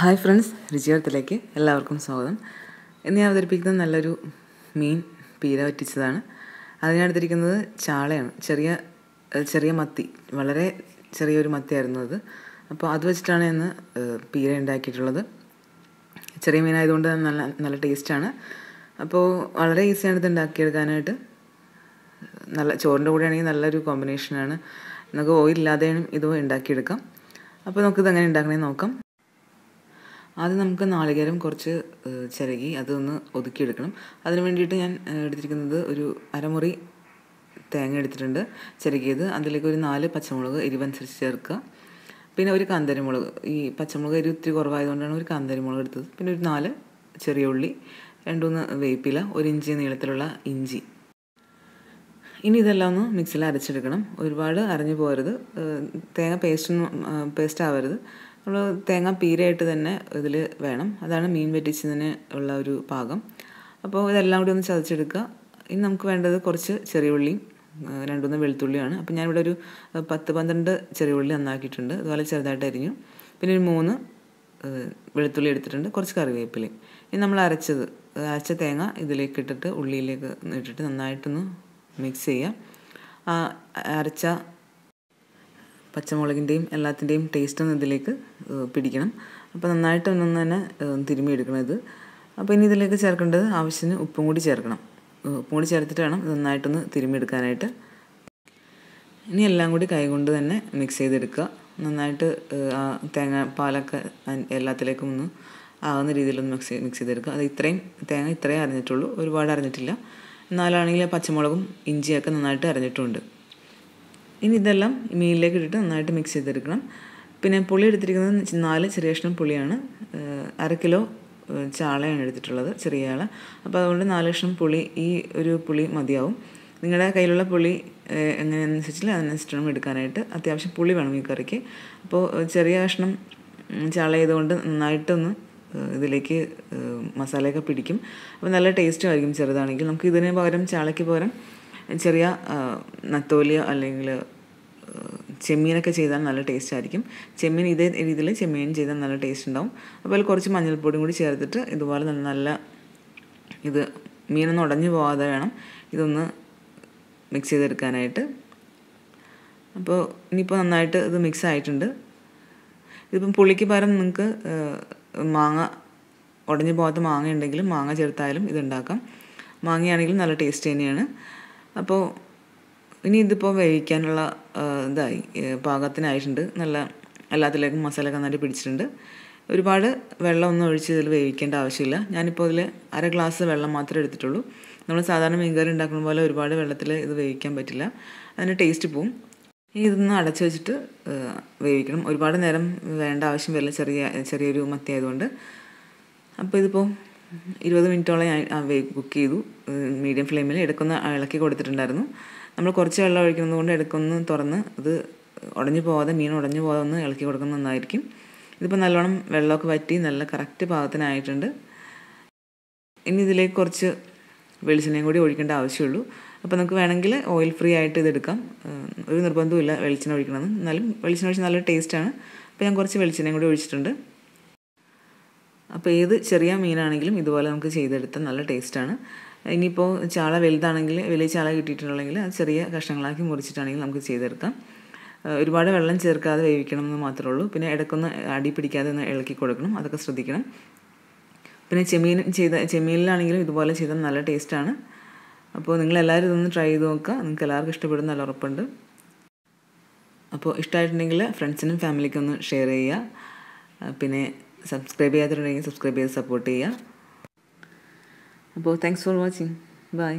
hi friends രുചിയോർത്തിലേക്ക് എല്ലാവർക്കും സ്വാഗതം ഇന്ന് ഞാൻ അവതരിപ്പിക്കുന്നത് നല്ലൊരു മീൻ പീര പറ്റിച്ചതാണ് അതിനടുത്തിരിക്കുന്നത് ചാളയാണ് ചെറിയ ചെറിയ മത്തി വളരെ ചെറിയൊരു മത്തിയായിരുന്നു അത് അപ്പോൾ അത് വെച്ചിട്ടാണ് ഇന്ന് പീര ഉണ്ടാക്കിയിട്ടുള്ളത് ചെറിയ മീനായതുകൊണ്ട് നല്ല നല്ല ടേസ്റ്റാണ് അപ്പോൾ വളരെ ഈസിയാണ് ഇത് ഉണ്ടാക്കിയെടുക്കാനായിട്ട് നല്ല ചോറിൻ്റെ കൂടെ ആണെങ്കിൽ നല്ലൊരു കോമ്പിനേഷനാണ് നമുക്ക് ഓയിലില്ലാതെയും ഇത് ഉണ്ടാക്കിയെടുക്കാം അപ്പോൾ നമുക്കിത് എങ്ങനെ ഉണ്ടാക്കണമെന്ന് നോക്കാം ആദ്യം നമുക്ക് നാളികേരം കുറച്ച് ചിരകി അതൊന്ന് ഒതുക്കിയെടുക്കണം അതിന് വേണ്ടിയിട്ട് ഞാൻ എടുത്തിരിക്കുന്നത് ഒരു അരമുറി തേങ്ങ എടുത്തിട്ടുണ്ട് ചിരകിയത് അതിലേക്ക് ഒരു നാല് പച്ചമുളക് എരിവനുസരിച്ച് ചേർക്കുക പിന്നെ ഒരു കാന്തരിമുളക് ഈ പച്ചമുളക് എരി ഒത്തിരി കുറവായതുകൊണ്ടാണ് ഒരു കാന്തരിമുളക് എടുത്തത് പിന്നെ ഒരു നാല് ചെറിയ ഉള്ളി രണ്ടു മൂന്ന് വേപ്പില ഒരു ഇഞ്ചി നീളത്തിലുള്ള ഇഞ്ചി ഇനി ഇതെല്ലാം ഒന്ന് മിക്സിയിൽ അരച്ചെടുക്കണം ഒരുപാട് അരഞ്ഞു പോകരുത് തേങ്ങ പേസ്റ്റ് പേസ്റ്റ് ആവരുത് നമ്മൾ തേങ്ങ പീരയായിട്ട് തന്നെ ഇതിൽ വേണം അതാണ് മീൻ വെട്ടിച്ചതിന് ഉള്ള ഒരു പാകം അപ്പോൾ ഇതെല്ലാം കൂടി ഒന്ന് ചതച്ചെടുക്കുക ഇനി നമുക്ക് വേണ്ടത് കുറച്ച് ചെറിയ ഉള്ളിയും രണ്ടുമൂന്ന് വെളുത്തുള്ളിയാണ് അപ്പോൾ ഞാനിവിടെ ഒരു പത്ത് പന്ത്രണ്ട് ചെറിയ ഉള്ളി നന്നാക്കിയിട്ടുണ്ട് അതുപോലെ ചെറുതായിട്ട് അരിഞ്ഞു പിന്നെ ഒരു മൂന്ന് വെളുത്തുള്ളി എടുത്തിട്ടുണ്ട് കുറച്ച് കറിവേപ്പില ഇനി നമ്മൾ അരച്ചത് അരച്ച തേങ്ങ ഇതിലേക്ക് ഇട്ടിട്ട് ഉള്ളിയിലേക്ക് ഇട്ടിട്ട് നന്നായിട്ടൊന്ന് മിക്സ് ചെയ്യുക അരച്ച പച്ചമുളകിൻ്റെയും എല്ലാത്തിൻ്റെയും ടേസ്റ്റ് ഒന്ന് ഇതിലേക്ക് പിടിക്കണം അപ്പോൾ നന്നായിട്ട് ഒന്നും തന്നെ തിരുമ്മിയെടുക്കണം ഇത് അപ്പോൾ ഇനി ഇതിലേക്ക് ചേർക്കേണ്ടത് ആവശ്യത്തിന് ഉപ്പും കൂടി ചേർക്കണം ഉപ്പും കൂടി ചേർത്തിട്ട് വേണം നന്നായിട്ടൊന്ന് തിരുമ്മിയെടുക്കാനായിട്ട് ഇനി എല്ലാം കൂടി കൈകൊണ്ട് തന്നെ മിക്സ് ചെയ്തെടുക്കുക നന്നായിട്ട് തേങ്ങ പാലൊക്കെ എല്ലാത്തിലേക്കും ഒന്ന് ആകുന്ന രീതിയിലൊന്ന് മിക്സ് മിക്സ് ചെയ്തെടുക്കുക അത് ഇത്രയും തേങ്ങ ഇത്രയും അരഞ്ഞിട്ടുള്ളൂ ഒരുപാട് അരഞ്ഞിട്ടില്ല എന്നാലാണെങ്കിൽ പച്ചമുളകും ഇഞ്ചിയൊക്കെ നന്നായിട്ട് അരഞ്ഞിട്ടുണ്ട് ഇനി ഇതെല്ലാം മീനിലേക്ക് ഇട്ടിട്ട് നന്നായിട്ട് മിക്സ് ചെയ്തെടുക്കണം പിന്നെ പുളി എടുത്തിരിക്കുന്നത് നാല് ചെറിയ കഷ്ണം പുളിയാണ് അര കിലോ ചാളയാണ് എടുത്തിട്ടുള്ളത് ചെറിയ ആള് അപ്പോൾ അതുകൊണ്ട് നാല് കഷ്ണം പുളി ഈ ഒരു പുളി മതിയാവും നിങ്ങളുടെ കയ്യിലുള്ള പുളി എങ്ങനെയാണെന്നനുസരിച്ചിൽ അതിനനുസരിച്ച് എടുക്കാനായിട്ട് അത്യാവശ്യം പുളി വേണം ഈ കറിക്ക് അപ്പോൾ ചെറിയ കഷ്ണം ചാള ചെയ്തുകൊണ്ട് നന്നായിട്ടൊന്ന് ഇതിലേക്ക് മസാലയൊക്കെ പിടിക്കും അപ്പോൾ നല്ല ടേസ്റ്റും ആയിരിക്കും ചെറുതാണെങ്കിൽ നമുക്ക് ഇതിന് പകരം ചാളയ്ക്ക് പകരം ചെറിയ നത്തോലിയോ അല്ലെങ്കിൽ ചെമ്മീനൊക്കെ ചെയ്താൽ നല്ല ടേസ്റ്റ് ആയിരിക്കും ചെമ്മീൻ ഇതേ രീതിയിൽ ചെമ്മീൻ ചെയ്താൽ നല്ല ടേസ്റ്റ് ഉണ്ടാവും അതുപോലെ കുറച്ച് മഞ്ഞൾപ്പൊടിയും കൂടി ചേർത്തിട്ട് ഇതുപോലെ നല്ല നല്ല ഇത് മീനൊന്നും ഉടഞ്ഞു പോകാതെ വേണം ഇതൊന്ന് മിക്സ് ചെയ്തെടുക്കാനായിട്ട് അപ്പോൾ ഇനിയിപ്പോൾ നന്നായിട്ട് ഇത് മിക്സ് ആയിട്ടുണ്ട് ഇതിപ്പം പുളിക്ക് പകരം നിങ്ങൾക്ക് മാങ്ങ ഉടഞ്ഞു പോകാത്ത മാങ്ങ ഉണ്ടെങ്കിലും മാങ്ങ ചേർത്തായാലും ഇതുണ്ടാക്കാം മാങ്ങയാണെങ്കിലും നല്ല ടേസ്റ്റ് തന്നെയാണ് അപ്പോൾ ഇനി ഇതിപ്പോൾ വേവിക്കാനുള്ള ഇതായി പാകത്തിനായിട്ടുണ്ട് നല്ല എല്ലാത്തിലേക്കും മസാല ഒക്കെ നന്നായിട്ട് പിടിച്ചിട്ടുണ്ട് ഒരുപാട് വെള്ളമൊന്നും ഒഴിച്ച് ഇതിൽ വേവിക്കേണ്ട ആവശ്യമില്ല ഞാനിപ്പോൾ ഇതിൽ അര ഗ്ലാസ് വെള്ളം മാത്രമേ എടുത്തിട്ടുള്ളൂ നമ്മൾ സാധാരണ മീൻകറി ഉണ്ടാക്കുന്ന പോലെ ഒരുപാട് വെള്ളത്തിൽ ഇത് വേവിക്കാൻ പറ്റില്ല അതിന് ടേസ്റ്റ് പോവും ഇനി ഇതൊന്ന് അടച്ചു വെച്ചിട്ട് വേവിക്കണം ഒരുപാട് നേരം വേണ്ട ആവശ്യം വരില്ല ചെറിയ ചെറിയൊരു മത്തി ആയതുകൊണ്ട് അപ്പോൾ ഇതിപ്പോൾ ഇരുപത് മിനിറ്റോളം ഞാൻ കുക്ക് ചെയ്തു മീഡിയം ഫ്ലെയിമിൽ എടുക്കുന്ന ഇളക്കി കൊടുത്തിട്ടുണ്ടായിരുന്നു നമ്മൾ കുറച്ച് വെള്ളം ഒഴിക്കുന്നത് കൊണ്ട് എടുക്കുന്നു തുറന്ന് അത് ഉടഞ്ഞു പോകാതെ മീൻ ഉടഞ്ഞു പോകാതെ ഒന്ന് ഇളക്കി കൊടുക്കുന്നത് നന്നായിരിക്കും ഇതിപ്പോൾ നല്ലോണം വെള്ളമൊക്കെ വറ്റി നല്ല കറക്റ്റ് പാകത്തിനായിട്ടുണ്ട് ഇനി ഇതിലേക്ക് കുറച്ച് വെളിച്ചെണ്ണയും കൂടി ഒഴിക്കേണ്ട ആവശ്യമുള്ളൂ അപ്പോൾ നമുക്ക് വേണമെങ്കിൽ ഓയിൽ ഫ്രീ ആയിട്ട് ഇതെടുക്കാം ഒരു ഇല്ല വെളിച്ചെണ്ണ ഒഴിക്കണമെന്ന് എന്നാലും വെളിച്ചെണ്ണ ഒഴിച്ച് നല്ല ടേസ്റ്റാണ് അപ്പോൾ ഞാൻ കുറച്ച് വെളിച്ചെണ്ണയും കൂടി ഒഴിച്ചിട്ടുണ്ട് അപ്പോൾ ഏത് ചെറിയ മീനാണെങ്കിലും ഇതുപോലെ നമുക്ക് ചെയ്തെടുത്ത് നല്ല ടേസ്റ്റാണ് ഇനിയിപ്പോൾ ചാള വലുതാണെങ്കിൽ വലിയ ചാള കിട്ടിയിട്ടുണ്ടെങ്കിൽ അത് ചെറിയ കഷ്ണങ്ങളാക്കി മുറിച്ചിട്ടാണെങ്കിൽ നമുക്ക് ചെയ്തെടുക്കാം ഒരുപാട് വെള്ളം ചേർക്കാതെ വേവിക്കണം എന്ന് മാത്രമേ ഉള്ളൂ പിന്നെ ഇടയ്ക്കൊന്ന് അടി പിടിക്കാതെ ഒന്ന് ഇളക്കി കൊടുക്കണം അതൊക്കെ ശ്രദ്ധിക്കണം പിന്നെ ചെമീൻ ചെയ്ത ചെമീനിലാണെങ്കിലും ഇതുപോലെ ചെയ്താൽ നല്ല ടേസ്റ്റാണ് അപ്പോൾ നിങ്ങൾ എല്ലാവരും ഇതൊന്ന് ട്രൈ ചെയ്ത് നോക്കുക നിങ്ങൾക്ക് എല്ലാവർക്കും ഇഷ്ടപ്പെടുന്ന നല്ല ഉറപ്പുണ്ട് അപ്പോൾ ഇഷ്ടമായിട്ടുണ്ടെങ്കിൽ ഫ്രണ്ട്സിനും ഫാമിലിക്കും ഒന്ന് ഷെയർ ചെയ്യുക പിന്നെ സബ്സ്ക്രൈബ് ചെയ്യാത്തിട്ടുണ്ടെങ്കിൽ സബ്സ്ക്രൈബ് ചെയ്ത് സപ്പോർട്ട് ചെയ്യുക അപ്പോൾ താങ്ക്സ് ഫോർ വാച്ചിങ് ബൈ